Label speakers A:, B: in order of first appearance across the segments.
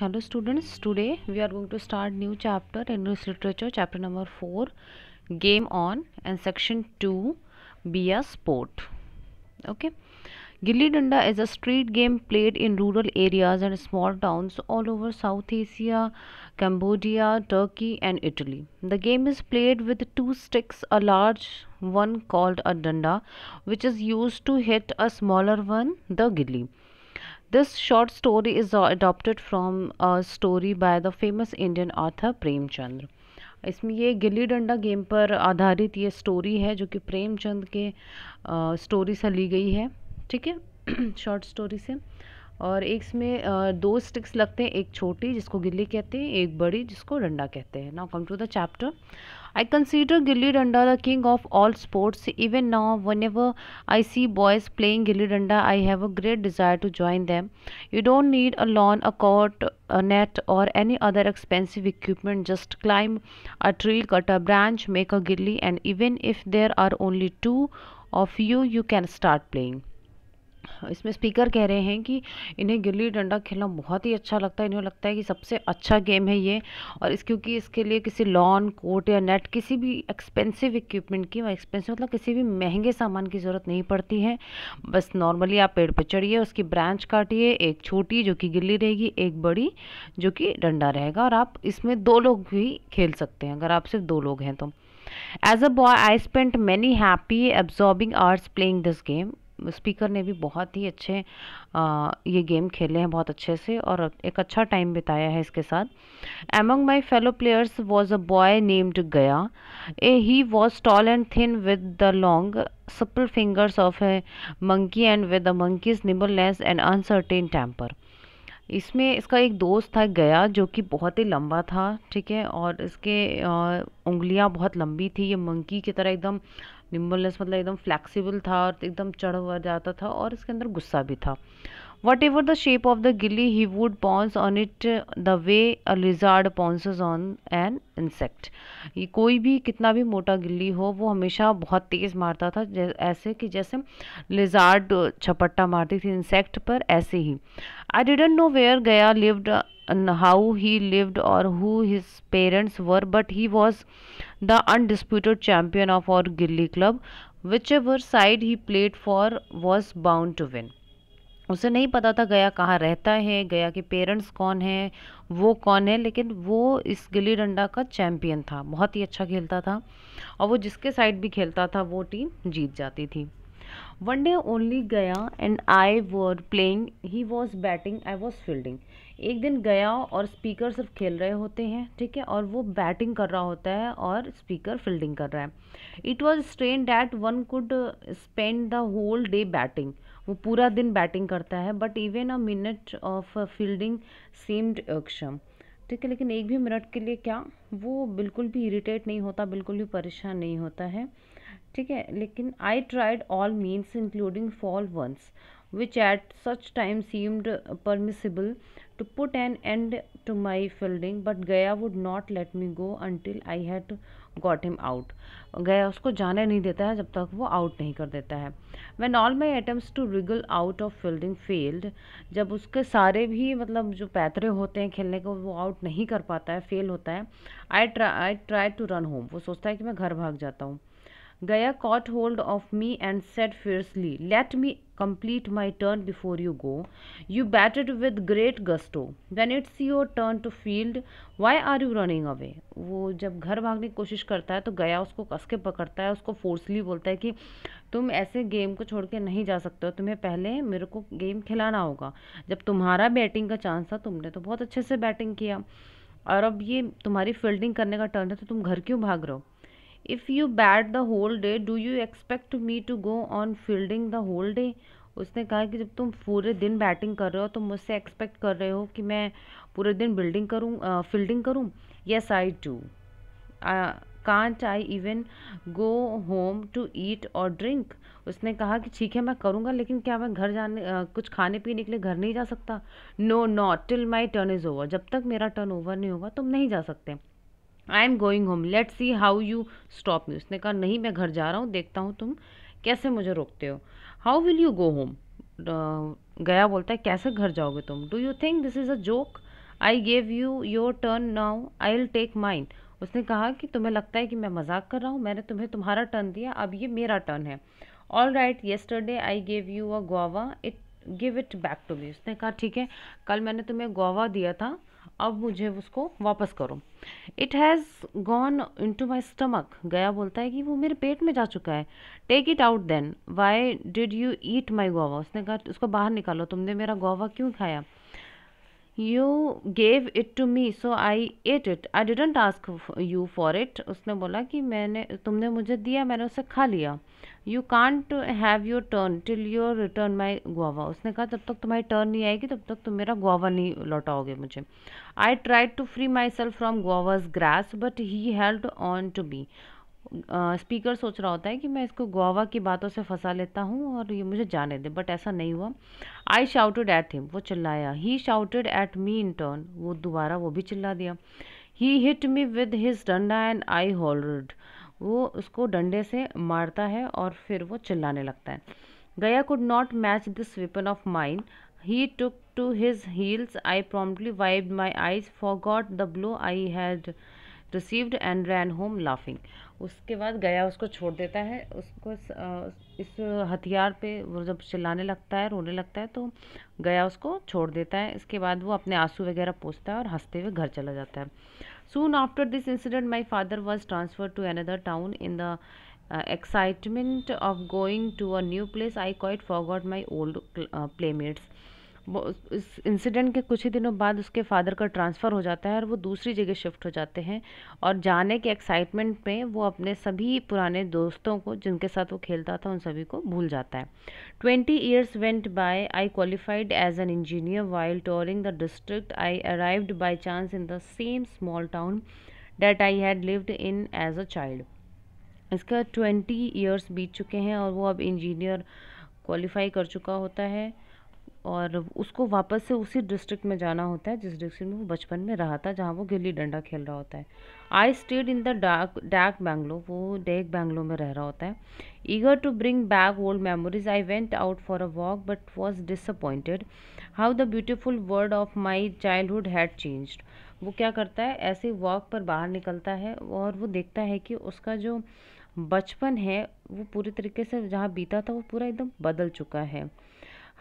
A: hello students today we are going to start new chapter in English literature chapter number 4 game on and section 2 be a sport okay gilli danda is a street game played in rural areas and small towns all over south asia cambodia turkey and italy the game is played with two sticks a large one called a danda which is used to hit a smaller one the gilli This short story is uh, adopted from a story by the famous Indian author Premchand. इसमें ये गिल्ली डंडा game पर आधारित ये story है जो कि प्रेमचंद के आ, स्टोरी से ली गई है ठीक है शॉर्ट स्टोरी से और एक इसमें दो स्टिक्स लगते हैं एक छोटी जिसको गिल्ली कहते हैं एक बड़ी जिसको डंडा कहते हैं now come to the chapter I consider gilli danda the king of all sports even now whenever I see boys playing gilli danda I have a great desire to join them you don't need a lawn a court net or any other expensive equipment just climb a tree cut a branch make a gilli and even if there are only two of you you can start playing इसमें speaker कह रहे हैं कि इन्हें गिल्ली डंडा खेलना बहुत ही अच्छा लगता है इन्हें लगता है कि सबसे अच्छा गेम है ये और इस क्योंकि इसके लिए किसी लॉन कोर्ट या नेट किसी भी एक्सपेंसिव इक्विपमेंट की एक्सपेंसिव मतलब, मतलब किसी भी महंगे सामान की ज़रूरत नहीं पड़ती है बस नॉर्मली आप पेड़ पर चढ़िए उसकी ब्रांच काटिए एक छोटी जो कि गिल्ली रहेगी एक बड़ी जो कि डंडा रहेगा और आप इसमें दो लोग भी खेल सकते हैं अगर आप सिर्फ दो लोग हैं तो as a boy I spent many happy absorbing hours playing this game speaker ने भी बहुत ही अच्छे आ, ये गेम खेले हैं बहुत अच्छे से और एक अच्छा टाइम बिताया है इसके साथ among my fellow players was a boy named Gaya a he was tall and thin with the long supple fingers of a monkey and with the monkey's nimbleness and uncertain temper इसमें इसका एक दोस्त था गया जो कि बहुत ही लंबा था ठीक है और इसके उंगलियां बहुत लंबी थी ये मंकी की तरह एकदम निम्बलनेस मतलब एकदम फ्लैक्सिबल था और एकदम चढ़ हुआ जाता था और इसके अंदर गुस्सा भी था whatever the shape of the gilli he would pounce on it the way a lizard pounces on an insect कोई भी कितना भी मोटा गिल्ली हो वो हमेशा बहुत तेज मारता था ऐसे कि जैसे लिजार्ड छपट्टा मारती थी इंसेक्ट पर ऐसे ही I didn't know where Gaya lived how he lived और who his parents were but he was the undisputed champion of our gilli club whichever side he played for was bound to win उसे नहीं पता था गया कहाँ रहता है गया के पेरेंट्स कौन हैं वो कौन है लेकिन वो इस गिल्ली डंडा का चैम्पियन था बहुत ही अच्छा खेलता था और वो जिसके साइड भी खेलता था वो टीम जीत जाती थी one day only Gaya and I were playing he was batting I was fielding एक दिन गया और स्पीकर सिर्फ खेल रहे होते हैं ठीक है और वो बैटिंग कर रहा होता है और स्पीकर फील्डिंग कर रहा है it was strange that one could spend the whole day batting वो पूरा दिन बैटिंग करता है but even a minute of fielding seemed अक्षम ठीक है लेकिन एक भी मिनट के लिए क्या वो बिल्कुल भी इरिटेट नहीं होता बिल्कुल भी परेशान नहीं होता है ठीक है लेकिन I tried all means including foul ones which at such time seemed permissible to put an end to my fielding but Gaya would not let me go until I had got him out गया उसको जाने नहीं देता है जब तक वो out नहीं कर देता है when all my attempt to wriggle out of fielding failed जब उसके सारे भी मतलब जो पैतरे होते हैं खेलने को वो आउट नहीं कर पाता है फेल होता है आई ट्रा I try to run home वो सोचता है कि मैं घर भाग जाता हूँ Gaya caught hold of me and said fiercely let me complete my turn before you go. You batted with great gusto. When it's your turn to field, why are you running away? वो जब घर भागने की कोशिश करता है तो गया उसको कस के पकड़ता है उसको फोर्सली बोलता है कि तुम ऐसे गेम को छोड़ के नहीं जा सकते हो तुम्हें पहले मेरे को गेम खिलाना होगा जब तुम्हारा बैटिंग का चांस था तुमने तो बहुत अच्छे से बैटिंग किया और अब ये तुम्हारी फील्डिंग करने का टर्न है तो तुम घर क्यों भाग रहे हो if you bat the whole day do you expect me to go on fielding the whole day उसने कहा कि जब तुम पूरे दिन बैटिंग कर रहे हो तो मुझसे एक्सपेक्ट कर रहे हो कि मैं पूरे दिन बिल्डिंग करूँ फील्डिंग करूँ yes I too can't I even go home to eat और ड्रिंक उसने कहा कि ठीक है मैं करूँगा लेकिन क्या मैं घर जाने uh, कुछ खाने पीने के लिए घर नहीं जा सकता no not till my turn is over जब तक मेरा टर्न ओवर नहीं होगा तुम नहीं जा सकते I am going home let see how you stop me उसने कहा नहीं मैं घर जा रहा हूँ देखता हूँ तुम कैसे मुझे रोकते हो how will you go home Gaya बोलता है कैसे घर जाओगे तुम do you think this is a joke I gave you your turn now I will take mine उसने कहा कि तुम्हें लगता है कि मैं मजाक कर रहा हूँ मैंने तुम्हें तुम्हारा टर्न दिया अब ये मेरा टर्न है all right yesterday I gave you a guava it give it back to me उसने कहा ठीक है कल मैंने तुम्हें गोवा दिया था अब मुझे उसको वापस करो it has gone into my stomach Gaya बोलता है कि वो मेरे पेट में जा चुका है take it out then why did you eat my guava उसने कहा उसको बाहर निकालो तुमने मेरा गोवा क्यों खाया you gave it to me so I ate it I didn't ask you for it उसने बोला कि मैंने तुमने मुझे दिया मैंने उसे खा लिया you can't have your turn till your return my guava उसने कहा जब तक तुम्हारी टर्न नहीं आएगी तब तक तुम मेरा गुआवा नहीं लौटाओगे मुझे I try to free myself from guava's grasp but he held on to me speaker सोच रहा होता है कि मैं इसको गोवा की बातों से फंसा लेता हूँ और ये मुझे जाने दे बट ऐसा नहीं हुआ आई शाउटेड एट हिम वो चिल्लाया he shouted at me in turn वो दोबारा वो भी चिल्ला दिया he hit me with his danda and I hold वो उसको डंडे से मारता है और फिर वो चिल्लाने लगता है Gaya could not match this weapon of mine he took to his heels I promptly wiped my eyes forgot the blow I had received and ran home laughing उसके बाद गया उसको छोड़ देता है उसको इस, इस हथियार पे वो जब चिल्लाने लगता है रोने लगता है तो गया उसको छोड़ देता है इसके बाद वो अपने आंसू वगैरह पोसता है और हंसते हुए घर चला जाता है soon after this incident my father was transfer to another town in the excitement of going to a new place I quite forgot my old playmates इस इंसिडेंट के कुछ ही दिनों बाद उसके फादर का ट्रांसफ़र हो जाता है और वो दूसरी जगह शिफ्ट हो जाते हैं और जाने के एक्साइटमेंट में वो अपने सभी पुराने दोस्तों को जिनके साथ वो खेलता था उन सभी को भूल जाता है twenty years went by I qualified as an engineer while touring the district I arrived by chance in the same small town that I had lived in as a child इसका ट्वेंटी ईयर्स बीत चुके हैं और वो अब engineer qualify कर चुका होता है और उसको वापस से उसी डिस्ट्रिक्ट में जाना होता है जिस डिस्ट्रिक्ट में वो बचपन में रहा था जहाँ वो गिल्ली डंडा खेल रहा होता है I stayed in the dark dak bungalow वो डैक बैंगलो में रह रहा होता है eager to bring back old memories I went out for a walk but was disappointed how the beautiful world of my childhood had changed वो क्या करता है ऐसे वॉक पर बाहर निकलता है और वो देखता है कि उसका जो बचपन है वो पूरी तरीके से जहाँ बीता था वो पूरा एकदम बदल चुका है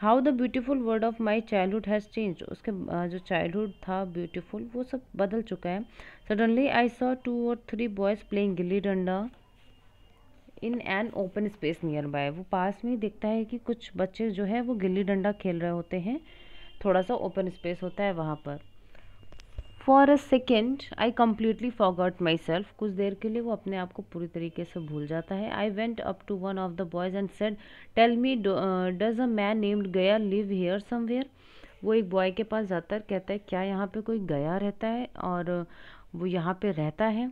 A: how the beautiful world of my childhood has change उसके जो चाइल्ड हुड था ब्यूटीफुल वो सब बदल चुका है सडनली आई सॉ टू और three boys playing gilli danda in an open space nearby वो पास में ही देखता है कि कुछ बच्चे जो है वो गिल्ली डंडा खेल रहे होते हैं थोड़ा सा ओपन स्पेस होता है वहाँ पर for a second I completely forgot myself कुछ देर के लिए वो अपने आप को पूरी तरीके से भूल जाता है I went up to one of the boys and said tell me does a man named Gaya live here somewhere वो एक बॉय के पास जाता है कहता है क्या यहाँ पे कोई गया रहता है और वो यहाँ पे रहता है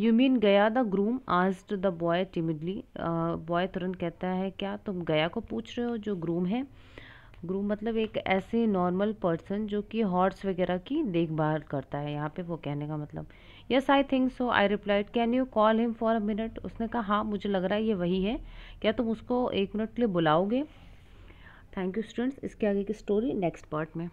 A: you mean Gaya the groom to the boy timidly boy तुरंत कहता है क्या तुम गया को पूछ रहे हो जो ग्रूम है ग्रूम मतलब एक ऐसे नॉर्मल पर्सन जो कि हॉर्स वगैरह की देखभाल करता है यहाँ पे वो कहने का मतलब yes I think so I replied can you call him for a minute उसने कहा हाँ मुझे लग रहा है ये वही है क्या तुम उसको एक मिनट के लिए बुलाओगे थैंक यू स्टूडेंट्स इसके आगे की स्टोरी नेक्स्ट पार्ट में